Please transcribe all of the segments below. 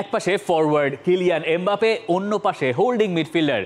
এক পাশে forward Kylian Mbappe অন্য পাশে holding midfielder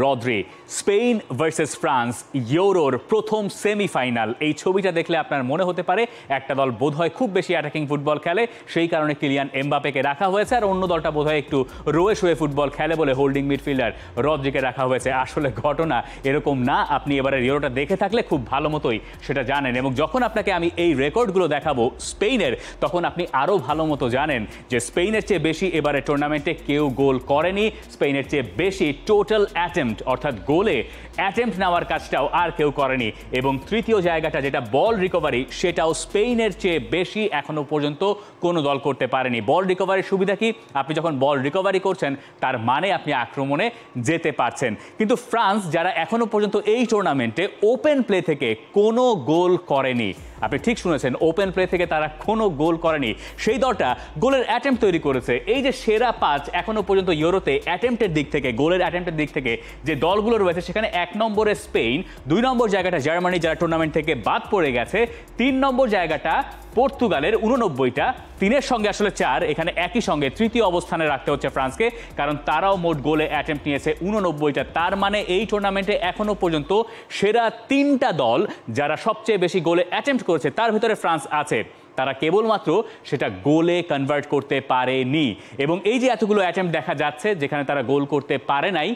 Rodri Spain versus France ইউরোর প্রথম সেমিফাইনাল এই ছবিটা দেখলে আপনার মনে হতে পারে একটা দল বোধহয় খুব বেশি অ্যাটাকিং ফুটবল খেলে সেই কারণে কিলিয়ান এমবাপেকে রাখা হয়েছে আর অন্য দলটা বোধহয় একটু রোয়ে শোয়ে ফুটবল খেলে বলে হোল্ডিং মিডফিল্ডার রদ্রিকে রাখা হয়েছে আসলে ঘটনা এরকম না আপনি এবারে ইউরোটা দেখে থাকলে খুব ভালো মতোই সেটা জানেন এবং যখন আপনাকে আমি এই রেকর্ডগুলো দেখাবো স্পেনের তখন আপনি আরও ভালো মতো জানেন যে স্পেনের চেয়ে বেশি বেশি এবারে টুর্নামেন্টে কেউ গোল করেনি স্পেনের চেয়ে বেশি টোটাল অ্যাটেম্পট অর্থাৎ গোলে অ্যাটেম্পট নেওয়ার কাজটাও আর কেউ করেনি এবং তৃতীয় জায়গাটা যেটা বল রিকভারি সেটাও স্পেনের চেয়ে বেশি এখনও পর্যন্ত কোনো দল করতে পারেনি বল রিকভারির সুবিধা কি আপনি যখন বল রিকভারি করছেন তার মানে আপনি আক্রমণে যেতে পারছেন কিন্তু ফ্রান্স যারা এখনও পর্যন্ত এই টুর্নামেন্টে ওপেন প্লে থেকে কোনো গোল করেনি আপনি ঠিক শুনেছেন ওপেন প্লে থেকে তারা কোনো গোল করেনি সেই দলটা গোলের অ্যাটেম্প তৈরি করেছে এই যে সেরা পাঁচ এখনও পর্যন্ত ইউরোতে অ্যাটেম্পের দিক থেকে গোলের অ্যাটেম্পটের দিক থেকে যে দলগুলো রয়েছে সেখানে এক নম্বরে স্পেন দুই নম্বর জায়গাটা জার্মানি যারা টুর্নামেন্ট থেকে বাদ পড়ে গেছে তিন নম্বর জায়গাটা পর্তুগালের উননব্বইটা তিনের সঙ্গে আসলে চার এখানে একই সঙ্গে তৃতীয় অবস্থানে রাখতে হচ্ছে ফ্রান্সকে কারণ তারাও মোট গোলে অ্যাটেম্প নিয়েছে উননব্বইটা তার মানে এই টুর্নামেন্টে এখনও পর্যন্ত সেরা তিনটা দল যারা সবচেয়ে বেশি গোলে অ্যাটেম্প করেছে তার ভিতরে ফ্রান্স আছে তারা কেবলমাত্র সেটা গোলে কনভার্ট করতে পারেনি এবং এই যে এতগুলো অ্যাটেম্প দেখা যাচ্ছে যেখানে তারা গোল করতে পারে নাই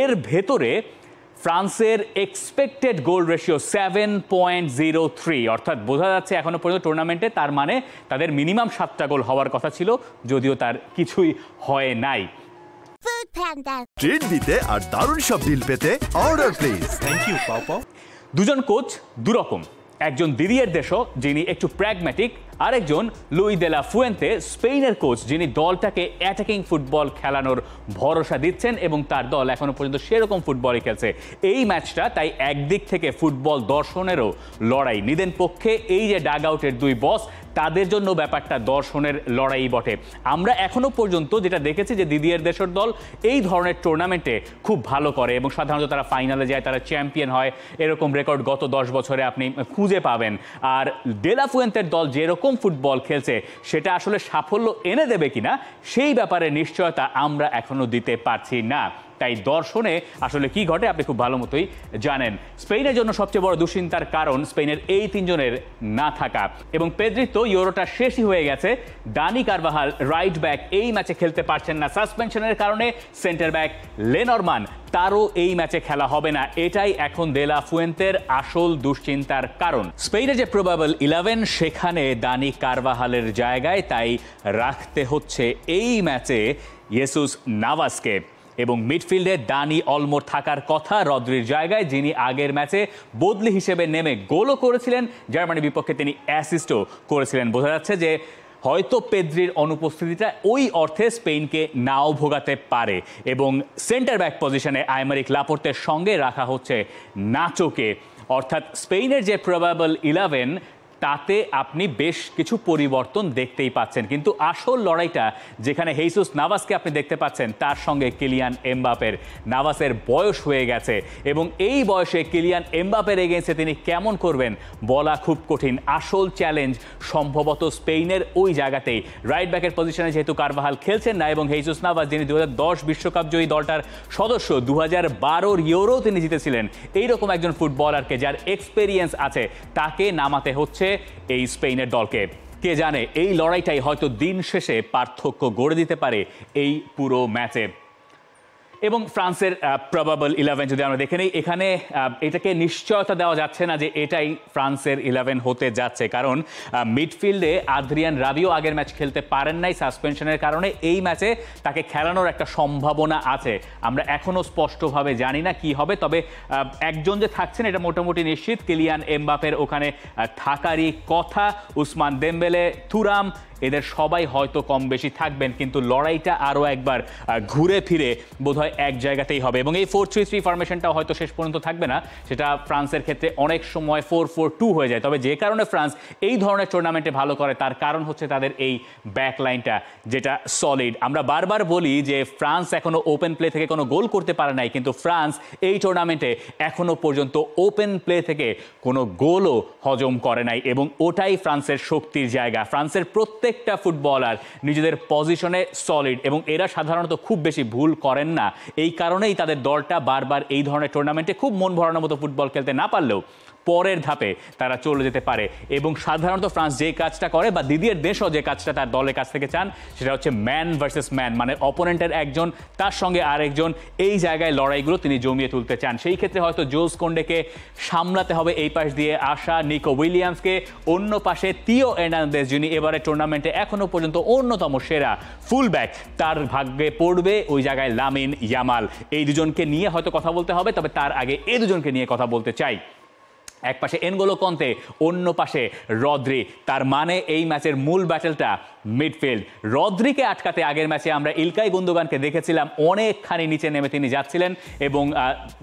এর ভেতরে ফ্রান্সের expected goal ratio seven point zero three অর্থাৎ বোঝা যাচ্ছে এখনও পর্যন্ত টুর্নামেন্টে তার মানে তাদের মিনিমাম সাতটা গোল হওয়ার কথা ছিল যদিও তার কিছুই হয় নাই ট্রিট দিতে আর দারুণ সব ডিল পেতে অর্ডার প্লিজ থ্যাংক ইউ পাও দুজন কোচ দুরকম একজন দিদিয়ের দেশ যিনি একটু প্র্যাগম্যাটিক আরেকজন লুই দেলা ফুয়েন্তে স্পেনের কোচ যিনি দলটাকে অ্যাটাকিং ফুটবল খেলানোর ভরসা দিচ্ছেন এবং তার দল এখনো পর্যন্ত সেরকম ফুটবলই খেলছে এই ম্যাচটা তাই একদিক থেকে ফুটবল দর্শনেরও লড়াই নিদেন পক্ষে এই যে ডাগ আউটের দুই বস তাদের জন্য ব্যাপারটা দর্শনের লড়াই বটে আমরা এখনো পর্যন্ত যেটা দেখেছি যে দিদিয়ের দেশের দল এই ধরনের টুর্নামেন্টে খুব ভালো করে এবং সাধারণত তারা ফাইনালে যায় তারা চ্যাম্পিয়ন হয় এরকম রেকর্ড গত দশ বছরে আপনি খুঁজে পাবেন আর ডেলাফুয়েন্তের দল যেরকম রকম ফুটবল খেলছে সেটা আসলে সাফল্য এনে দেবে কিনা সেই ব্যাপারে নিশ্চয়তা আমরা এখনও দিতে পারছি না তাই দর্শনে আসলে কি ঘটে আপনি খুব ভালো মতোই জানেন স্পেনের জন্য সবচেয়ে বড় দুশ্চিন্তার কারণ স্পেনের এই তিনজনের না থাকা এবং পেদ্রি তো ইউরোটা শেষই হয়ে গেছে দানি কারবাহাল রাইট ব্যাক এই ম্যাচে খেলতে পারছেন না সাসপেনশনের কারণে সেন্টার ব্যাক লেনরমান তারও এই ম্যাচে খেলা হবে না এটাই এখন দেলা ফুয়েন্তের আসল দুশ্চিন্তার কারণ স্পেনের যে প্রবাবল ইলেভেন সেখানে দানি কারবাহালের জায়গায় তাই রাখতে হচ্ছে এই ম্যাচে ইয়েসুস নাভাসকে এবং মিডফিল্ডে দানি অলমোর থাকার কথা রদ্রির জায়গায় যিনি আগের ম্যাচে বদলি হিসেবে নেমে গোলও করেছিলেন জার্মানির বিপক্ষে তিনি অ্যাসিস্টও করেছিলেন বোঝা যাচ্ছে যে হয়তো পেদ্রির অনুপস্থিতিটা ওই অর্থে স্পেনকে নাও ভোগাতে পারে এবং সেন্টার ব্যাক পজিশনে আইমারিক লাপোর্তের সঙ্গে রাখা হচ্ছে নাচোকে অর্থাৎ স্পেনের যে প্রবাবল ইলেভেন তাতে আপনি বেশ কিছু পরিবর্তন দেখতেই পাচ্ছেন কিন্তু আসল লড়াইটা যেখানে হেইসুস নাভাসকে আপনি দেখতে পাচ্ছেন তার সঙ্গে কিলিয়ান এমবাপের নাভাসের বয়স হয়ে গেছে এবং এই বয়সে কিলিয়ান এমবাপের এগেন্সে তিনি কেমন করবেন বলা খুব কঠিন আসল চ্যালেঞ্জ সম্ভবত স্পেনের ওই জায়গাতেই রাইট ব্যাকের পজিশনে যেহেতু কারবাহাল খেলছেন না এবং হেইসুস নাভাস যিনি দু বিশ্বকাপ জয়ী দলটার সদস্য দু হাজার বারোর ইউরো তিনি জিতেছিলেন এইরকম একজন ফুটবলারকে যার এক্সপেরিয়েন্স আছে তাকে নামাতে হচ্ছে এই স্পেনের দলকে কে জানে এই লড়াইটাই হয়তো দিন শেষে পার্থক্য গড়ে দিতে পারে এই পুরো ম্যাচে এবং ফ্রান্সের প্রবাবল ইলেভেন যদি আমরা দেখে নিই এখানে এটাকে নিশ্চয়তা দেওয়া যাচ্ছে না যে এটাই ফ্রান্সের ইলেভেন হতে যাচ্ছে কারণ মিডফিল্ডে আদ্রিয়ান রাবিও আগের ম্যাচ খেলতে পারেন নাই সাসপেনশনের কারণে এই ম্যাচে তাকে খেলানোর একটা সম্ভাবনা আছে আমরা এখনও স্পষ্টভাবে জানি না কি হবে তবে একজন যে থাকছেন এটা মোটামুটি নিশ্চিত কিলিয়ান এমবাপের ওখানে থাকারই কথা উসমান দেমবেলে থুরাম এদের সবাই হয়তো কম বেশি থাকবেন কিন্তু লড়াইটা আরও একবার ঘুরে ফিরে বোধহয় এক জায়গাতেই হবে এবং এই ফোর থ্রি থ্রি হয়তো শেষ পর্যন্ত থাকবে না সেটা ফ্রান্সের ক্ষেত্রে অনেক সময় ফোর ফোর টু হয়ে যায় তবে যে কারণে ফ্রান্স এই ধরনের টুর্নামেন্টে ভালো করে তার কারণ হচ্ছে তাদের এই ব্যাক লাইনটা যেটা সলিড আমরা বারবার বলি যে ফ্রান্স এখনও ওপেন প্লে থেকে কোনো গোল করতে পারে নাই কিন্তু ফ্রান্স এই টুর্নামেন্টে এখনও পর্যন্ত ওপেন প্লে থেকে কোনো গোলও হজম করে নাই এবং ওটাই ফ্রান্সের শক্তির জায়গা ফ্রান্সের প্রত্যেক প্রত্যেকটা ফুটবলার নিজেদের পজিশনে সলিড এবং এরা সাধারণত খুব বেশি ভুল করেন না এই কারণেই তাদের দলটা বারবার এই ধরনের টুর্নামেন্টে খুব মন ভরানোর মতো ফুটবল খেলতে না পারলেও পরের ধাপে তারা চলে যেতে পারে এবং সাধারণত ফ্রান্স যে কাজটা করে বা দিদিয়ের দেশও যে কাজটা তার দলের কাছ থেকে চান সেটা হচ্ছে ম্যান ভার্সেস ম্যান মানে অপোনেন্টের একজন তার সঙ্গে আরেকজন এই জায়গায় লড়াইগুলো তিনি জমিয়ে তুলতে চান সেই ক্ষেত্রে হয়তো জোস কোন্ডেকে সামলাতে হবে এই পাশ দিয়ে আশা নিকো উইলিয়ামসকে অন্য পাশে তিও এর্নান্দেজ যিনি এবারে টুর্নামেন্টে এখনও পর্যন্ত অন্যতম সেরা ফুলব্যাক তার ভাগ্যে পড়বে ওই জায়গায় লামিন ইয়ামাল এই দুজনকে নিয়ে হয়তো কথা বলতে হবে তবে তার আগে এই দুজনকে নিয়ে কথা বলতে চাই এক পাশে এনগোলো কন্তে অন্য পাশে রদ্রি তার মানে এই ম্যাচের মূল ব্যাটেলটা মিডফিল্ড রদ্রিকে আটকাতে আগের ম্যাচে আমরা ইলকাই গুন্দুবানকে দেখেছিলাম অনেকখানি নিচে নেমে তিনি যাচ্ছিলেন এবং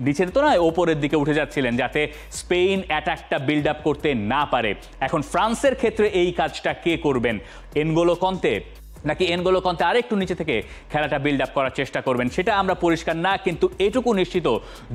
নিচের তো নয় ওপরের দিকে উঠে যাচ্ছিলেন যাতে স্পেন অ্যাটাকটা বিল্ড আপ করতে না পারে এখন ফ্রান্সের ক্ষেত্রে এই কাজটা কে করবেন এনগোলো কন্তে নাকি এনগোলো কন্তে আরেকটু নিচে থেকে খেলাটা বিল্ড আপ করার চেষ্টা করবেন সেটা আমরা পরিষ্কার না কিন্তু এটুকু নিশ্চিত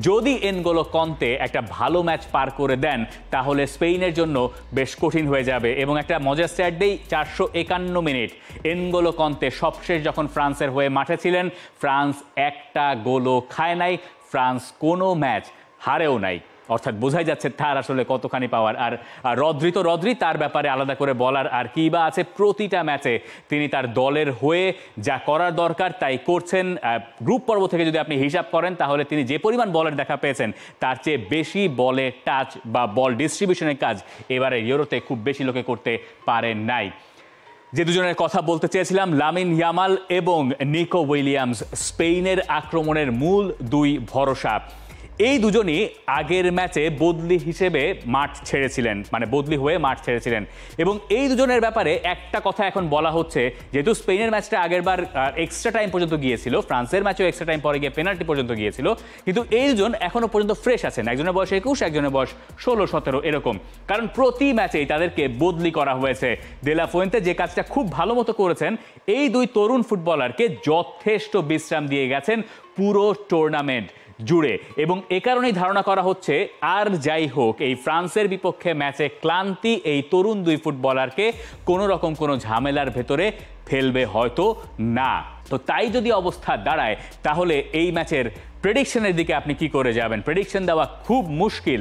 যদি এনগোলো কন্তে একটা ভালো ম্যাচ পার করে দেন তাহলে স্পেনের জন্য বেশ কঠিন হয়ে যাবে এবং একটা মজার স্যাট দেই চারশো একান্ন মিনিট এনগোলো কন্তে সবশেষ যখন ফ্রান্সের হয়ে মাঠে ছিলেন ফ্রান্স একটা গোলও খায় নাই ফ্রান্স কোনো ম্যাচ হারেও নাই অর্থাৎ বোঝাই যাচ্ছে তার আসলে কতখানি পাওয়ার আর রদ্রি তো রদ্রি তার ব্যাপারে আলাদা করে বলার আর কি বা আছে প্রতিটা ম্যাচে তিনি তার দলের হয়ে যা করার দরকার তাই করছেন গ্রুপ পর্ব থেকে যদি আপনি হিসাব করেন তাহলে তিনি যে পরিমাণ বলের দেখা পেয়েছেন তার চেয়ে বেশি বলে টাচ বা বল ডিস্ট্রিবিউশনের কাজ এবারে ইউরোতে খুব বেশি লোকে করতে পারেন নাই যে দুজনের কথা বলতে চেয়েছিলাম লামিন ইয়ামাল এবং নিকো উইলিয়ামস স্পেনের আক্রমণের মূল দুই ভরসা এই দুজনই আগের ম্যাচে বদলি হিসেবে মাঠ ছেড়েছিলেন মানে বদলি হয়ে মাঠ ছেড়েছিলেন এবং এই দুজনের ব্যাপারে একটা কথা এখন বলা হচ্ছে যেহেতু স্পেনের ম্যাচটা আগেরবার এক্সট্রা টাইম পর্যন্ত গিয়েছিল ফ্রান্সের ম্যাচেও এক্সট্রা টাইম পরে গিয়ে পেনাল্টি পর্যন্ত গিয়েছিল কিন্তু এই দুজন এখনও পর্যন্ত ফ্রেশ আছেন একজনের বয়স একুশ একজনের বয়স ষোলো সতেরো এরকম কারণ প্রতি ম্যাচেই তাদেরকে বদলি করা হয়েছে দেলা ফোয়েন্তে যে কাজটা খুব ভালো মতো করেছেন এই দুই তরুণ ফুটবলারকে যথেষ্ট বিশ্রাম দিয়ে গেছেন পুরো টুর্নামেন্ট জুড়ে এবং এ কারণেই ধারণা করা হচ্ছে আর যাই হোক এই ফ্রান্সের বিপক্ষে ম্যাচে ক্লান্তি এই তরুণ দুই ফুটবলারকে কোনো রকম কোনো ঝামেলার ভেতরে ফেলবে হয়তো না তো তাই যদি অবস্থা দাঁড়ায় তাহলে এই ম্যাচের প্রেডিকশনের দিকে আপনি কি করে যাবেন প্রেডিকশন দেওয়া খুব মুশকিল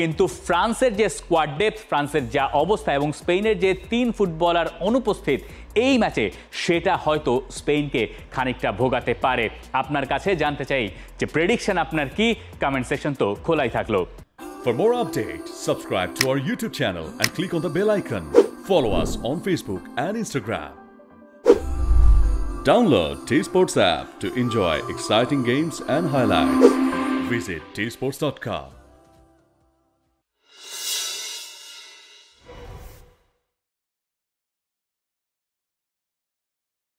কিন্তু ফ্রান্সের যে স্কোয়াড ডেপথ ফ্রান্সের যা অবস্থা এবং স্পেনের যে তিন ফুটবলার অনুপস্থিত এই ম্যাচে সেটা হয়তো স্পেনকে খানিকটা ভোগাতে পারে আপনার কাছে জানতে চাই যে প্রেডিকশন আপনার কি কমেন্ট সেকশন তো খোলাই থাকলো For more update subscribe to our YouTube channel and click on the bell icon. Follow us on Facebook and Instagram. Download T Sports app to enjoy exciting games and highlights. Visit tsports.com.